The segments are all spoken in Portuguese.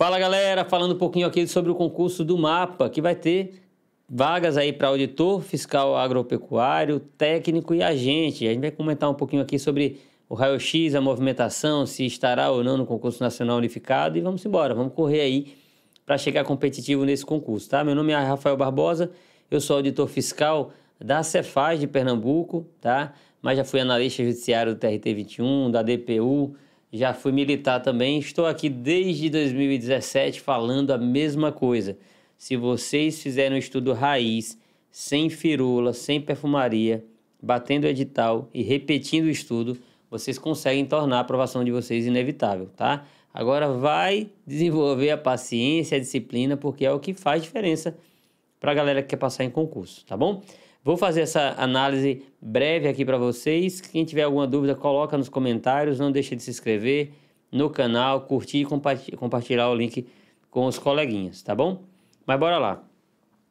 Fala galera, falando um pouquinho aqui sobre o concurso do MAPA, que vai ter vagas aí para auditor, fiscal agropecuário, técnico e agente. A gente vai comentar um pouquinho aqui sobre o raio-x, a movimentação, se estará ou não no concurso nacional unificado e vamos embora, vamos correr aí para chegar competitivo nesse concurso, tá? Meu nome é Rafael Barbosa, eu sou auditor fiscal da Cefaz de Pernambuco, tá? Mas já fui analista judiciário do TRT 21, da DPU, já fui militar também, estou aqui desde 2017 falando a mesma coisa. Se vocês fizerem um estudo raiz, sem firula, sem perfumaria, batendo o edital e repetindo o estudo, vocês conseguem tornar a aprovação de vocês inevitável, tá? Agora vai desenvolver a paciência, a disciplina, porque é o que faz diferença para a galera que quer passar em concurso, tá bom? Vou fazer essa análise breve aqui para vocês. Quem tiver alguma dúvida, coloca nos comentários. Não deixe de se inscrever no canal, curtir e compartilhar o link com os coleguinhas, tá bom? Mas bora lá.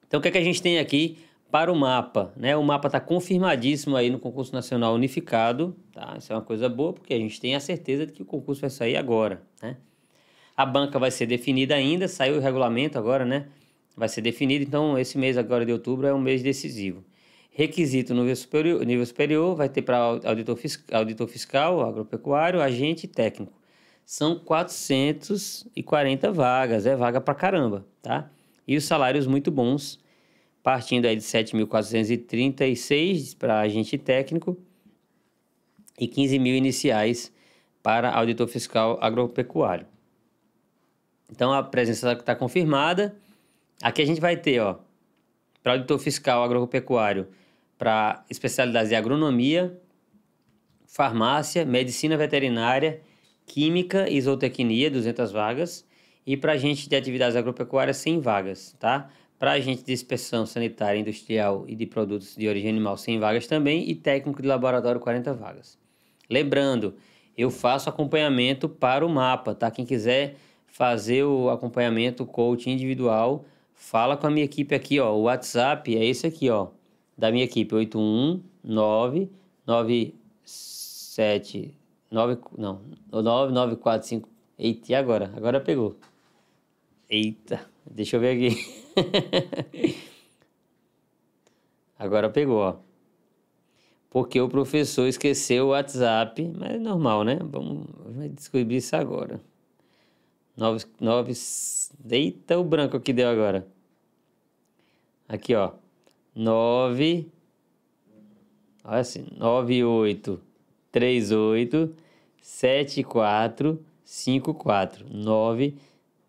Então, o que, é que a gente tem aqui para o mapa? Né? O mapa está confirmadíssimo aí no concurso nacional unificado. Tá? Isso é uma coisa boa, porque a gente tem a certeza de que o concurso vai sair agora. Né? A banca vai ser definida ainda, saiu o regulamento agora, né? Vai ser definido, então esse mês agora de outubro é um mês decisivo. Requisito nível superior, nível superior vai ter para auditor, fiscal, auditor fiscal, agropecuário, agente técnico. São 440 vagas, é vaga para caramba, tá? E os salários muito bons, partindo aí de 7.436 para agente técnico e 15 mil iniciais para auditor fiscal agropecuário. Então a presença está tá confirmada. Aqui a gente vai ter, ó, para auditor fiscal agropecuário, para especialidades de agronomia, farmácia, medicina veterinária, química e zootecnia, 200 vagas, e para agente de atividades agropecuárias, 100 vagas, tá? Para agente de inspeção sanitária industrial e de produtos de origem animal, 100 vagas também, e técnico de laboratório, 40 vagas. Lembrando, eu faço acompanhamento para o mapa, tá? Quem quiser fazer o acompanhamento coach individual, Fala com a minha equipe aqui, ó. O WhatsApp é esse aqui, ó. Da minha equipe, 819 97 não, 9945. Eita, e agora? Agora pegou. Eita, deixa eu ver aqui. agora pegou, ó. Porque o professor esqueceu o WhatsApp, mas é normal, né? Vamos vai descobrir isso agora. 9, 9, eita o branco que deu agora. Aqui, ó. 9, olha assim, 9, 8, 3, 8, 7, 4, 5, 4, 9,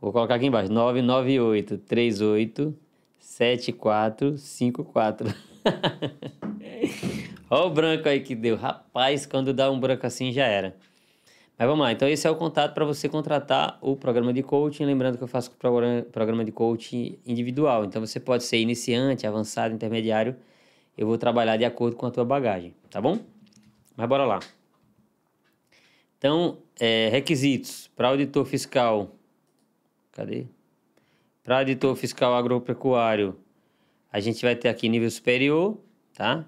vou colocar aqui embaixo, 9, 9, 8, 3, 8, 7, 4, 5, 4. Olha o branco aí que deu. Rapaz, quando dá um branco assim já era. Aí vamos lá, então esse é o contato para você contratar o programa de coaching. Lembrando que eu faço programa de coaching individual, então você pode ser iniciante, avançado, intermediário. Eu vou trabalhar de acordo com a tua bagagem, tá bom? Mas bora lá. Então, é, requisitos para auditor fiscal. Cadê? Para auditor fiscal agropecuário, a gente vai ter aqui nível superior, tá?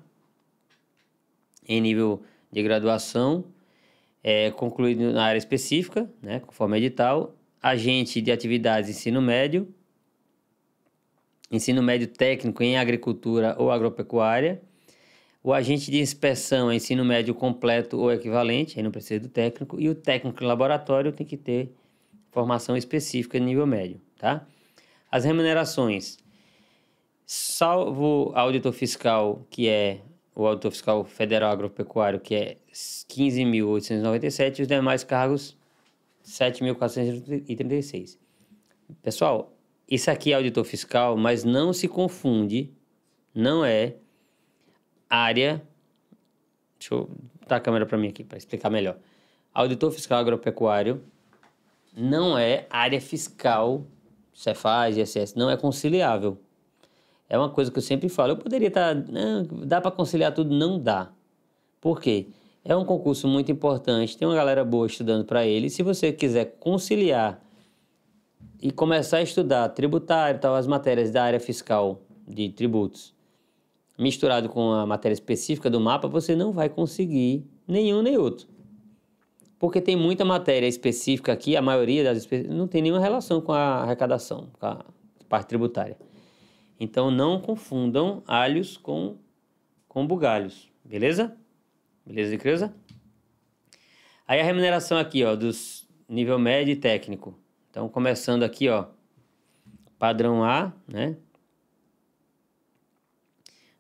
Em nível de graduação é, concluído na área específica, né, conforme edital, agente de atividades ensino médio, ensino médio técnico em agricultura ou agropecuária, o agente de inspeção é ensino médio completo ou equivalente, aí não precisa do técnico, e o técnico em laboratório tem que ter formação específica em nível médio, tá? As remunerações, salvo auditor fiscal, que é o auditor fiscal federal agropecuário, que é 15.897, e os demais cargos, 7.436. Pessoal, isso aqui é auditor fiscal, mas não se confunde, não é área. Deixa eu botar a câmera para mim aqui para explicar melhor. Auditor fiscal agropecuário não é área fiscal, Cefaz, ISS, não é conciliável. É uma coisa que eu sempre falo. Eu poderia estar. Tá, né, dá para conciliar tudo? Não dá. Por quê? É um concurso muito importante, tem uma galera boa estudando para ele. Se você quiser conciliar e começar a estudar tributário, tal, as matérias da área fiscal de tributos, misturado com a matéria específica do mapa, você não vai conseguir nenhum nem outro. Porque tem muita matéria específica aqui, a maioria das não tem nenhuma relação com a arrecadação, com a parte tributária. Então não confundam alhos com, com bugalhos, beleza? Beleza, criança? Aí a remuneração aqui, ó, dos nível médio e técnico. Então começando aqui, ó, padrão A, né?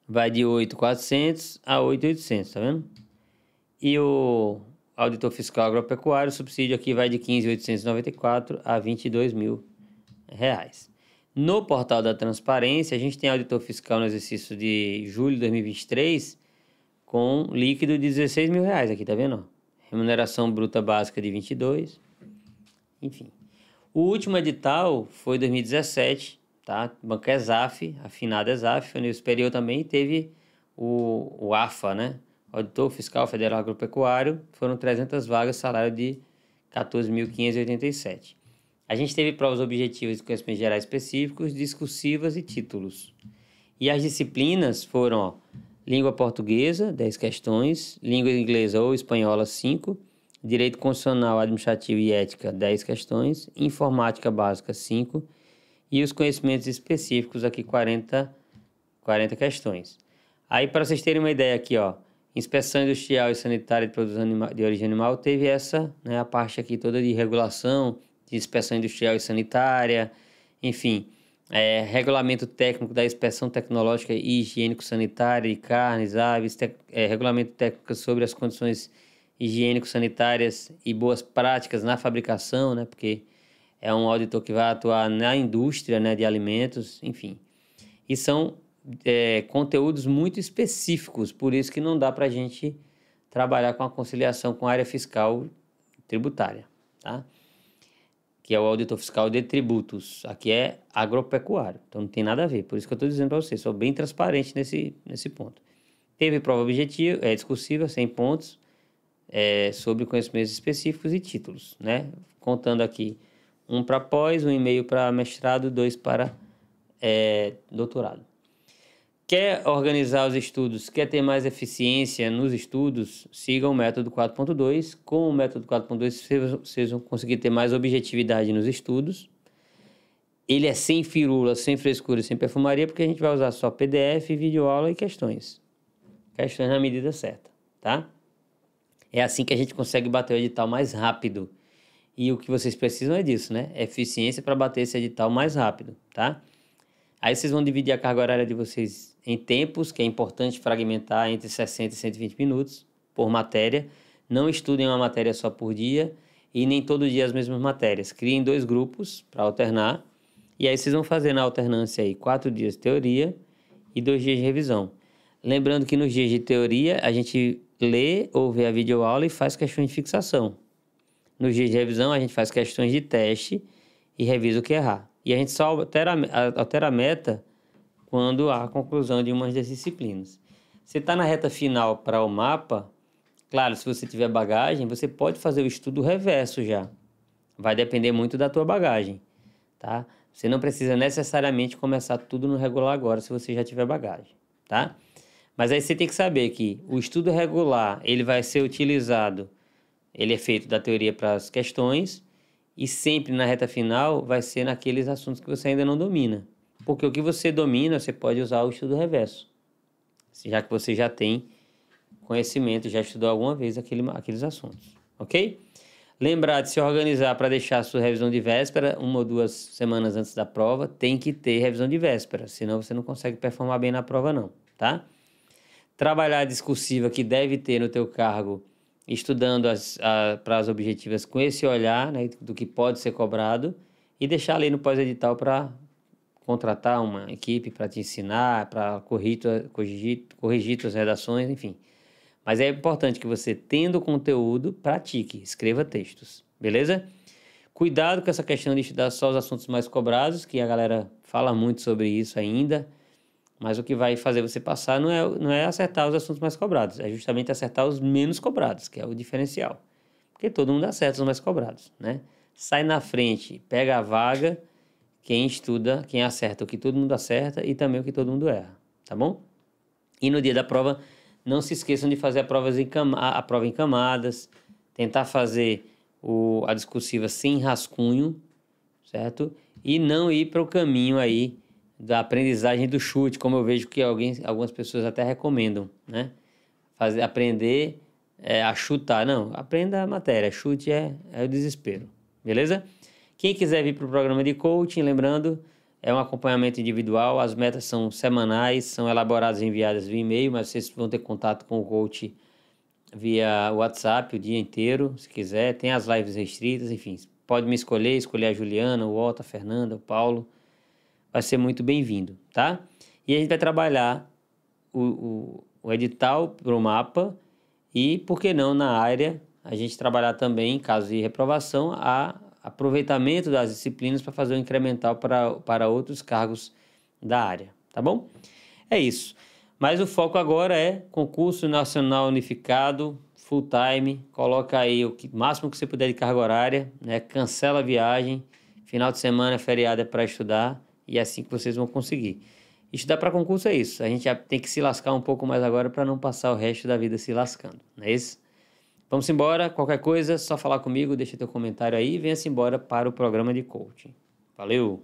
Vai de 8,400 a 8,800, tá vendo? E o auditor fiscal agropecuário, o subsídio aqui vai de 15.894 a 22 mil reais. No portal da transparência, a gente tem auditor fiscal no exercício de julho de 2023 com líquido de 16 mil reais aqui, tá vendo? Remuneração bruta básica de 22, enfim. O último edital foi 2017, tá? Banca ESAF, afinada ESAF, no superior também teve o, o AFA, né? Auditor Fiscal Federal Agropecuário, foram 300 vagas, salário de 14.587. A gente teve provas objetivas de conhecimentos gerais específicos, discursivas e títulos. E as disciplinas foram ó, língua portuguesa, 10 questões, língua inglesa ou espanhola, 5, direito constitucional, administrativo e ética, 10 questões, informática básica, 5, e os conhecimentos específicos aqui 40, 40 questões. Aí para vocês terem uma ideia aqui, ó, inspeção industrial e sanitária de produtos de origem animal teve essa, né, a parte aqui toda de regulação, de inspeção industrial e sanitária, enfim, é, regulamento técnico da inspeção tecnológica e higiênico-sanitária de carnes, aves, te, é, regulamento técnico sobre as condições higiênico-sanitárias e boas práticas na fabricação, né? Porque é um auditor que vai atuar na indústria né, de alimentos, enfim. E são é, conteúdos muito específicos, por isso que não dá para a gente trabalhar com a conciliação com a área fiscal tributária, tá? que é o auditor fiscal de tributos. Aqui é agropecuário, então não tem nada a ver. Por isso que eu estou dizendo para vocês, sou bem transparente nesse, nesse ponto. Teve prova objetiva, é discursiva, 100 pontos, é, sobre conhecimentos específicos e títulos, né? Contando aqui um para pós, um e-mail para mestrado, dois para é, doutorado. Quer organizar os estudos, quer ter mais eficiência nos estudos, sigam o método 4.2. Com o método 4.2, vocês vão conseguir ter mais objetividade nos estudos. Ele é sem firula, sem frescura sem perfumaria, porque a gente vai usar só PDF, videoaula e questões. Questões na medida certa, tá? É assim que a gente consegue bater o edital mais rápido. E o que vocês precisam é disso, né? Eficiência para bater esse edital mais rápido, tá? Aí vocês vão dividir a carga horária de vocês em tempos, que é importante fragmentar entre 60 e 120 minutos por matéria. Não estudem uma matéria só por dia e nem todo dia as mesmas matérias. Criem dois grupos para alternar. E aí vocês vão fazer na alternância aí quatro dias de teoria e dois dias de revisão. Lembrando que nos dias de teoria a gente lê ou vê a videoaula e faz questões de fixação. Nos dias de revisão a gente faz questões de teste e revisa o que errar. E a gente só altera, altera a meta quando há a conclusão de uma das disciplinas. Você está na reta final para o mapa, claro, se você tiver bagagem, você pode fazer o estudo reverso já. Vai depender muito da tua bagagem, tá? Você não precisa necessariamente começar tudo no regular agora, se você já tiver bagagem, tá? Mas aí você tem que saber que o estudo regular, ele vai ser utilizado, ele é feito da teoria para as questões, e sempre na reta final vai ser naqueles assuntos que você ainda não domina. Porque o que você domina, você pode usar o estudo reverso. Já que você já tem conhecimento, já estudou alguma vez aquele, aqueles assuntos, ok? Lembrar de se organizar para deixar a sua revisão de véspera uma ou duas semanas antes da prova, tem que ter revisão de véspera, senão você não consegue performar bem na prova não, tá? Trabalhar a discursiva que deve ter no teu cargo estudando para as objetivas com esse olhar né, do que pode ser cobrado e deixar ali no pós-edital para contratar uma equipe para te ensinar, para corrigir, corrigir, corrigir tuas redações, enfim. Mas é importante que você, tendo conteúdo, pratique, escreva textos, beleza? Cuidado com essa questão de estudar só os assuntos mais cobrados, que a galera fala muito sobre isso ainda. Mas o que vai fazer você passar não é, não é acertar os assuntos mais cobrados, é justamente acertar os menos cobrados, que é o diferencial. Porque todo mundo acerta os mais cobrados, né? Sai na frente, pega a vaga, quem estuda, quem acerta o que todo mundo acerta e também o que todo mundo erra, tá bom? E no dia da prova, não se esqueçam de fazer a prova em, cam a, a prova em camadas, tentar fazer o, a discursiva sem rascunho, certo? E não ir para o caminho aí da aprendizagem do chute, como eu vejo que alguém, algumas pessoas até recomendam, né? Fazer, aprender é, a chutar. Não, aprenda a matéria. Chute é, é o desespero, beleza? Quem quiser vir para o programa de coaching, lembrando, é um acompanhamento individual. As metas são semanais, são elaboradas e enviadas via e-mail, mas vocês vão ter contato com o coach via WhatsApp o dia inteiro, se quiser. Tem as lives restritas, enfim. Pode me escolher, escolher a Juliana, o Otto, a Fernanda, o Paulo vai ser muito bem-vindo, tá? E a gente vai trabalhar o, o, o edital para o mapa e, por que não, na área, a gente trabalhar também, em caso de reprovação, a aproveitamento das disciplinas para fazer um incremental para, para outros cargos da área, tá bom? É isso. Mas o foco agora é concurso nacional unificado, full time, coloca aí o que, máximo que você puder de carga horária, né? cancela a viagem, final de semana, feriado é para estudar e é assim que vocês vão conseguir. Estudar para concurso é isso. A gente já tem que se lascar um pouco mais agora para não passar o resto da vida se lascando, não é isso? Vamos embora. Qualquer coisa, só falar comigo, deixa teu comentário aí e venha-se embora para o programa de coaching. Valeu!